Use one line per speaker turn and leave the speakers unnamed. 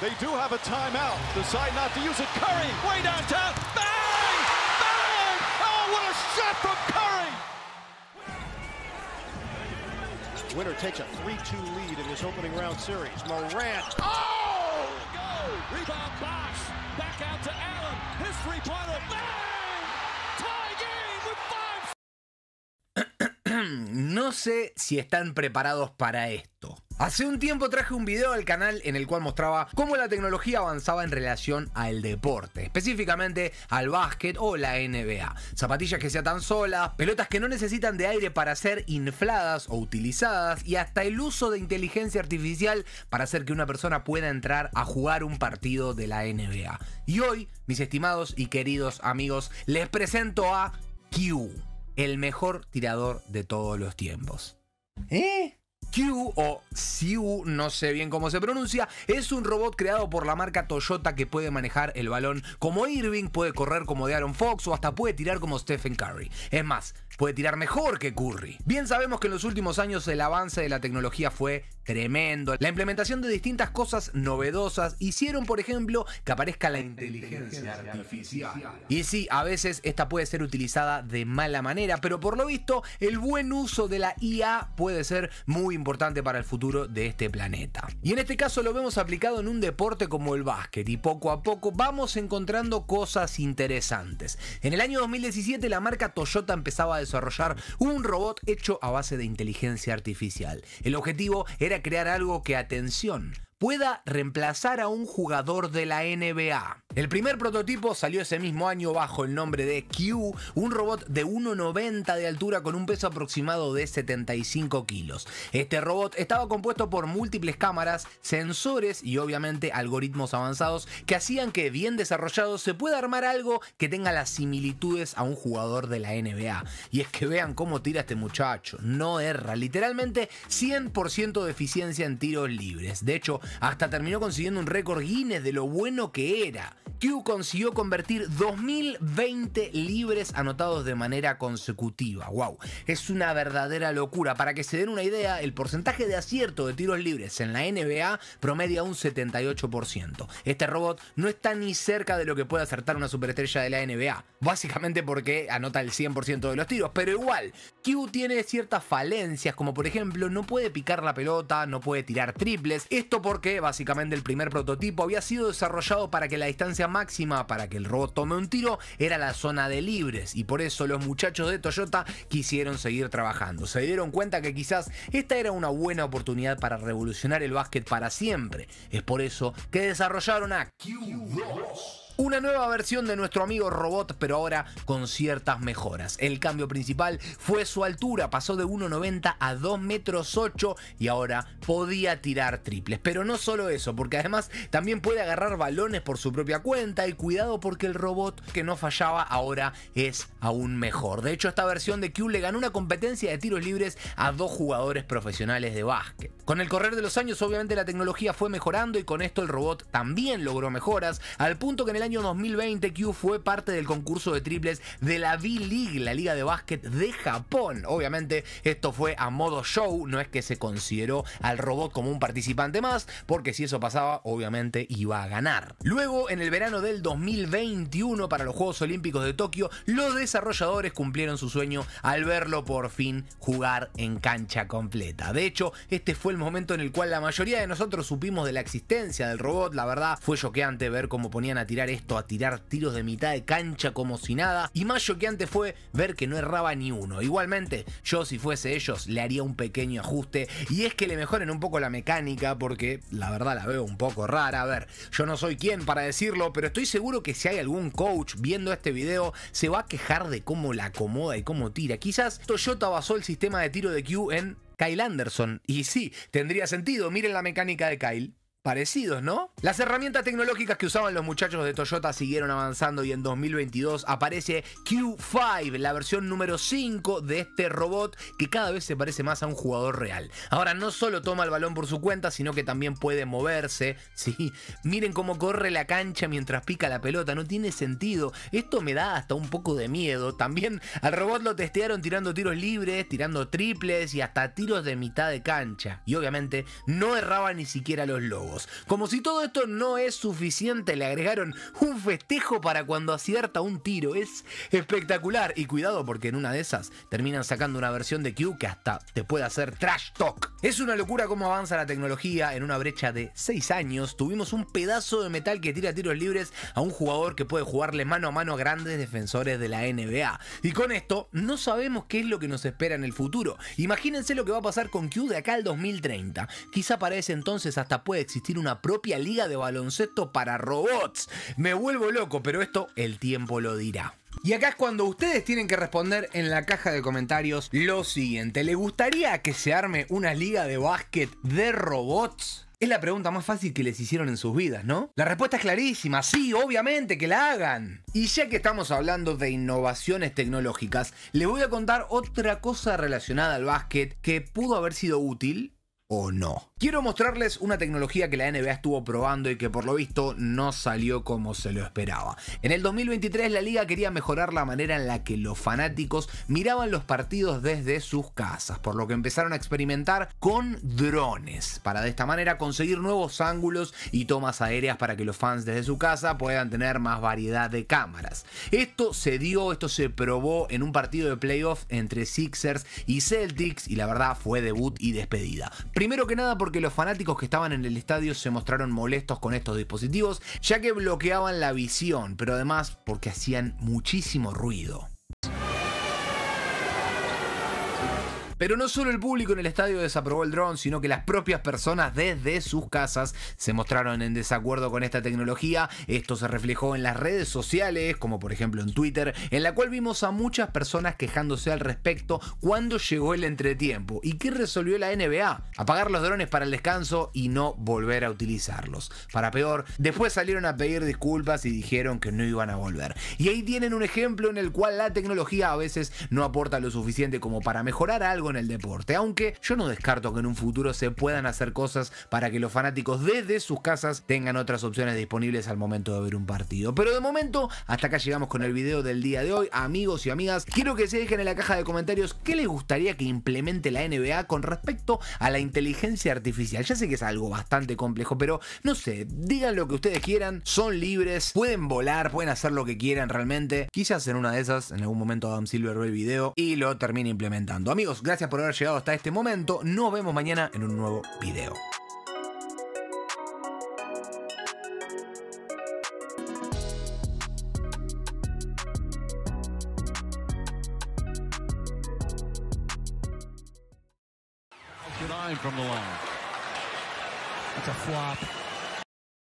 They do have a timeout. Decide not to use it. Curry, way downtown. Bang! Bang! Oh, what a shot from Curry! Winner takes a 3-2 lead in this opening round series. Morant. Oh! Go! Rebound box. Back out to Allen. His three-pointer. Bang! no sé si están preparados para esto. Hace un tiempo traje un video al canal en el cual mostraba cómo la tecnología avanzaba en relación al deporte, específicamente al básquet o la NBA. Zapatillas que se tan solas, pelotas que no necesitan de aire para ser infladas o utilizadas y hasta el uso de inteligencia artificial para hacer que una persona pueda entrar a jugar un partido de la NBA. Y hoy, mis estimados y queridos amigos, les presento a Q el mejor tirador de todos los tiempos. ¿Eh? Q o Siu, no sé bien cómo se pronuncia, es un robot creado por la marca Toyota que puede manejar el balón como Irving, puede correr como de Aaron Fox o hasta puede tirar como Stephen Curry. Es más, puede tirar mejor que Curry. Bien sabemos que en los últimos años el avance de la tecnología fue tremendo. La implementación de distintas cosas novedosas hicieron, por ejemplo, que aparezca la inteligencia artificial. Y sí, a veces esta puede ser utilizada de mala manera, pero por lo visto el buen uso de la IA puede ser muy importante para el futuro de este planeta. Y en este caso lo vemos aplicado en un deporte como el básquet y poco a poco vamos encontrando cosas interesantes. En el año 2017 la marca Toyota empezaba a desarrollar un robot hecho a base de inteligencia artificial. El objetivo era a crear algo que atención pueda reemplazar a un jugador de la NBA. El primer prototipo salió ese mismo año bajo el nombre de Q, un robot de 1,90 de altura con un peso aproximado de 75 kilos. Este robot estaba compuesto por múltiples cámaras, sensores y obviamente algoritmos avanzados que hacían que bien desarrollado se pueda armar algo que tenga las similitudes a un jugador de la NBA. Y es que vean cómo tira este muchacho, no erra, literalmente 100% de eficiencia en tiros libres. De hecho, hasta terminó consiguiendo un récord Guinness de lo bueno que era. Q consiguió convertir 2020 libres anotados de manera consecutiva. ¡Wow! Es una verdadera locura. Para que se den una idea, el porcentaje de acierto de tiros libres en la NBA promedia un 78%. Este robot no está ni cerca de lo que puede acertar una superestrella de la NBA. Básicamente porque anota el 100% de los tiros, pero igual, Q tiene ciertas falencias, como por ejemplo, no puede picar la pelota, no puede tirar triples. Esto por porque básicamente el primer prototipo había sido desarrollado para que la distancia máxima para que el robot tome un tiro era la zona de libres y por eso los muchachos de Toyota quisieron seguir trabajando. Se dieron cuenta que quizás esta era una buena oportunidad para revolucionar el básquet para siempre. Es por eso que desarrollaron a Q2. Una nueva versión de nuestro amigo robot, pero ahora con ciertas mejoras. El cambio principal fue su altura, pasó de 1,90 a 2 metros 8 y ahora podía tirar triples. Pero no solo eso, porque además también puede agarrar balones por su propia cuenta y cuidado porque el robot que no fallaba ahora es aún mejor. De hecho, esta versión de Q le ganó una competencia de tiros libres a dos jugadores profesionales de básquet. Con el correr de los años, obviamente la tecnología fue mejorando y con esto el robot también logró mejoras, al punto que en el año año 2020, Q fue parte del concurso de triples de la b league la liga de básquet de Japón. Obviamente, esto fue a modo show, no es que se consideró al robot como un participante más, porque si eso pasaba, obviamente iba a ganar. Luego, en el verano del 2021, para los Juegos Olímpicos de Tokio, los desarrolladores cumplieron su sueño al verlo por fin jugar en cancha completa. De hecho, este fue el momento en el cual la mayoría de nosotros supimos de la existencia del robot. La verdad, fue choqueante ver cómo ponían a tirar esto a tirar tiros de mitad de cancha como si nada. Y más choqueante fue ver que no erraba ni uno. Igualmente, yo si fuese ellos le haría un pequeño ajuste y es que le mejoren un poco la mecánica porque la verdad la veo un poco rara. A ver, yo no soy quien para decirlo, pero estoy seguro que si hay algún coach viendo este video se va a quejar de cómo la acomoda y cómo tira. Quizás Toyota basó el sistema de tiro de Q en Kyle Anderson. Y sí, tendría sentido, miren la mecánica de Kyle parecidos, ¿no? Las herramientas tecnológicas que usaban los muchachos de Toyota siguieron avanzando y en 2022 aparece Q5, la versión número 5 de este robot que cada vez se parece más a un jugador real. Ahora no solo toma el balón por su cuenta, sino que también puede moverse, ¿sí? Miren cómo corre la cancha mientras pica la pelota, no tiene sentido. Esto me da hasta un poco de miedo. También al robot lo testearon tirando tiros libres, tirando triples y hasta tiros de mitad de cancha. Y obviamente no erraba ni siquiera los logos. Como si todo esto no es suficiente, le agregaron un festejo para cuando acierta un tiro. Es espectacular. Y cuidado porque en una de esas terminan sacando una versión de Q que hasta te puede hacer trash talk. Es una locura cómo avanza la tecnología. En una brecha de 6 años tuvimos un pedazo de metal que tira tiros libres a un jugador que puede jugarle mano a mano a grandes defensores de la NBA. Y con esto no sabemos qué es lo que nos espera en el futuro. Imagínense lo que va a pasar con Q de acá al 2030. Quizá para ese entonces hasta puede existir una propia liga de baloncesto para robots. Me vuelvo loco, pero esto el tiempo lo dirá. Y acá es cuando ustedes tienen que responder en la caja de comentarios lo siguiente. ¿Le gustaría que se arme una liga de básquet de robots? Es la pregunta más fácil que les hicieron en sus vidas, ¿no? La respuesta es clarísima, sí, obviamente que la hagan. Y ya que estamos hablando de innovaciones tecnológicas, le voy a contar otra cosa relacionada al básquet que pudo haber sido útil o no. Quiero mostrarles una tecnología que la NBA estuvo probando y que por lo visto no salió como se lo esperaba. En el 2023 la liga quería mejorar la manera en la que los fanáticos miraban los partidos desde sus casas, por lo que empezaron a experimentar con drones, para de esta manera conseguir nuevos ángulos y tomas aéreas para que los fans desde su casa puedan tener más variedad de cámaras. Esto se dio, esto se probó en un partido de playoff entre Sixers y Celtics y la verdad fue debut y despedida Primero que nada porque los fanáticos que estaban en el estadio se mostraron molestos con estos dispositivos, ya que bloqueaban la visión, pero además porque hacían muchísimo ruido. Pero no solo el público en el estadio desaprobó el dron, sino que las propias personas desde sus casas se mostraron en desacuerdo con esta tecnología. Esto se reflejó en las redes sociales, como por ejemplo en Twitter, en la cual vimos a muchas personas quejándose al respecto cuando llegó el entretiempo. ¿Y qué resolvió la NBA? Apagar los drones para el descanso y no volver a utilizarlos. Para peor, después salieron a pedir disculpas y dijeron que no iban a volver. Y ahí tienen un ejemplo en el cual la tecnología a veces no aporta lo suficiente como para mejorar algo en el deporte, aunque yo no descarto que en un futuro se puedan hacer cosas para que los fanáticos desde sus casas tengan otras opciones disponibles al momento de ver un partido. Pero de momento, hasta acá llegamos con el video del día de hoy. Amigos y amigas, quiero que se dejen en la caja de comentarios qué les gustaría que implemente la NBA con respecto a la inteligencia artificial. Ya sé que es algo bastante complejo, pero no sé, digan lo que ustedes quieran, son libres, pueden volar, pueden hacer lo que quieran realmente. Quizás en una de esas, en algún momento Adam Silver ve el video y lo termine implementando. Amigos, gracias por haber llegado hasta este momento. Nos vemos mañana en un nuevo video.